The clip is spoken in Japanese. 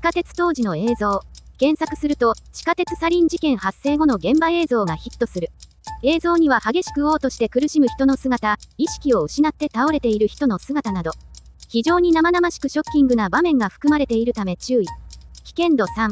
地下鉄当時の映像。検索すると、地下鉄サリン事件発生後の現場映像がヒットする。映像には激しく嘔吐して苦しむ人の姿、意識を失って倒れている人の姿など、非常に生々しくショッキングな場面が含まれているため注意。危険度3、